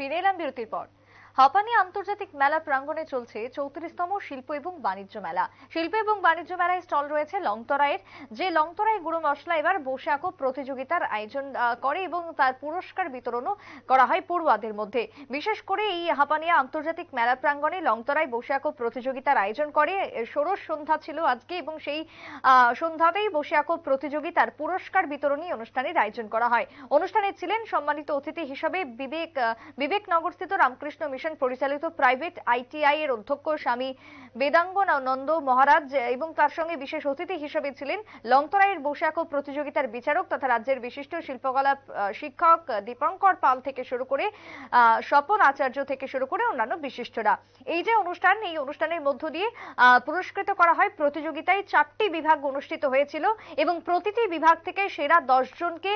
ফিরে এলাম বিরতির পর হাঁপানি আন্তর্জাতিক মেলা প্রাঙ্গণে চলছে চৌত্রিশতম শিল্প এবং বাণিজ্য মেলা শিল্প এবং বাণিজ্য মেলায় স্টল রয়েছে লংতরায়ের যে লংতরাই গুঁড়ো মশলা এবার বসে আঁকো প্রতিযোগিতার আয়োজন করে এবং তার পুরস্কার বিতরণও করা হয় পড়ুয়াদের মধ্যে বিশেষ করে এই হাঁপানিয়া আন্তর্জাতিক মেলা প্রাঙ্গণে লংতরাই আঁকো প্রতিযোগিতার আয়োজন করে ষোড়শ সন্ধ্যা ছিল আজকে এবং সেই সন্ধ্যাতেই বসে আঁকো প্রতিযোগিতার পুরস্কার বিতরণী অনুষ্ঠানের আয়োজন করা হয় অনুষ্ঠানে ছিলেন সম্মানিত অতিথি হিসাবে বিবেক বিবেকনগরস্থিত রামকৃষ্ণ মিশন ফাউন্ডেশন পরিচালিত প্রাইভেট আইটিআই এর অধ্যক্ষ স্বামী বেদাঙ্গ নন্দ মহারাজ এবং তার সঙ্গে বিশেষ অতিথি হিসেবে ছিলেন লংতরাইয়ের বৈশাখ প্রতিযোগিতার বিচারক তথা রাজ্যের বিশিষ্ট শিল্পকলা শিক্ষক দীপঙ্কর পাল থেকে শুরু করে স্বপন আচার্য থেকে শুরু করে অন্যান্য বিশিষ্টরা এই যে অনুষ্ঠান এই অনুষ্ঠানের মধ্য দিয়ে পুরস্কৃত করা হয় প্রতিযোগিতায় চারটি বিভাগ অনুষ্ঠিত হয়েছিল এবং প্রতিটি বিভাগ থেকে সেরা দশ জনকে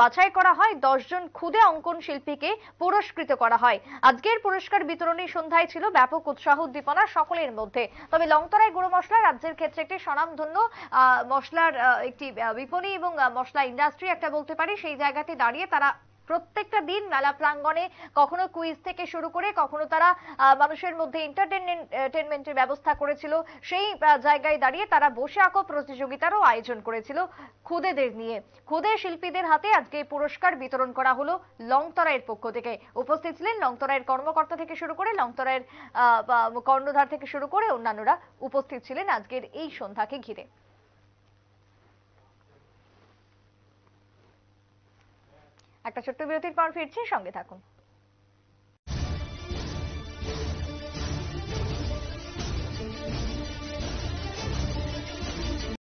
বাছাই করা হয় জন ক্ষুদে অঙ্কন শিল্পীকে পুরস্কৃত করা হয় আজকের পুরস্কার বিতরণী সন্ধ্যায় ছিল ব্যাপক উৎসাহ উদ্দীপনা সকলের মধ্যে তবে লংতরায় গুঁড়ো মশলা রাজ্যের ক্ষেত্রে একটি স্বনামধন্য মশলার একটি বিপণী এবং মশলা ইন্ডাস্ট্রি একটা বলতে পারি সেই জায়গাতে দাঁড়িয়ে তারা প্রত্যেকটা দিন মেলা প্রাঙ্গণে কখনো কুইজ থেকে শুরু করে কখনো তারা মানুষের মধ্যে এন্টারটেনমেন্টের ব্যবস্থা করেছিল সেই জায়গায় দাঁড়িয়ে তারা বসে আঁকো প্রতিযোগিতারও আয়োজন করেছিল খুদেদের নিয়ে খুদে শিল্পীদের হাতে আজকে পুরস্কার বিতরণ করা হলো লংতরায়ের পক্ষ থেকে উপস্থিত ছিলেন লংতরায়ের কর্মকর্তা থেকে শুরু করে লংতরায়ের কর্ণধার থেকে শুরু করে অন্যান্যরা উপস্থিত ছিলেন আজকের এই সন্ধ্যাকে ঘিরে একটা ছোট্ট বিরতির পর ফিরছি সঙ্গে থাকুন